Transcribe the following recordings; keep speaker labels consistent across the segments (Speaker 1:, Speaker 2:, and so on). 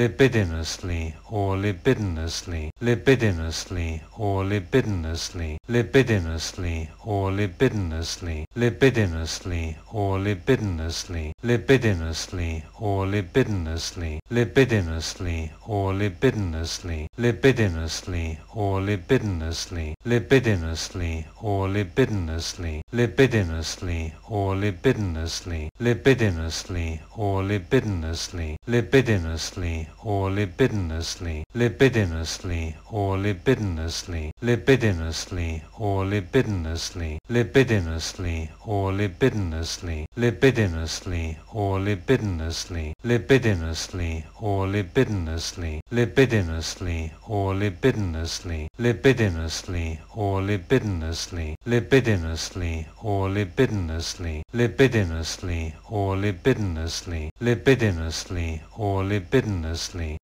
Speaker 1: libidinously or libidinously libidinously or libidinously libidinously or libidinously libidinously or libidinously libidinously or libidinously libidinously or libidinously libidinously or libidinously libidinously or libidinously libidinously or libidinously libidinously or libidinously libidinously or libidinously, libidinously or libidinously, libidinously or libidinously, libidinously or libidinously, libidinously or libidinously, libidinously or libidinously, libidinously or libidinously, libidinously or libidinously, libidinously or libidinously, libidinously or libidinously, libidinously or libidinously, libidinously,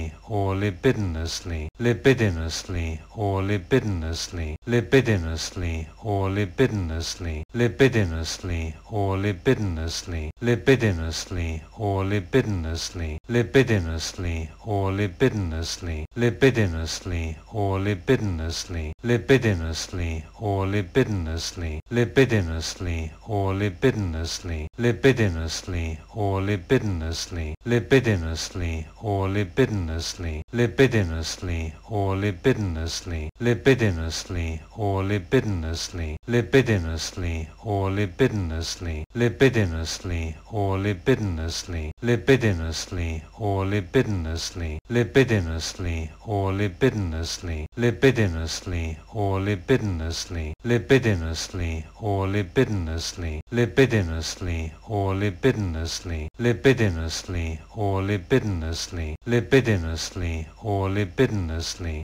Speaker 1: libidinously, or libidinously, libidinously, or libidinously, libidinously, or libidinously, libidinously, or libidinously, libidinously, or libidinously, libidinously, or libidinously, libidinously, or libidinously, libidinously, or libidinously, libidinously, or libidinously, libidinously, or libidinously, libidinously, libidinously or libidinously, libidinously or libidinously, libidinously or libidinously, libidinously or libidinously, libidinously or libidinously, libidinously or libidinously, libidinously or libidinously, libidinously or libidinously, libidinously or libidinously, libidinously or libidinously, libidinously or libidinously, libidinously, or libidinously.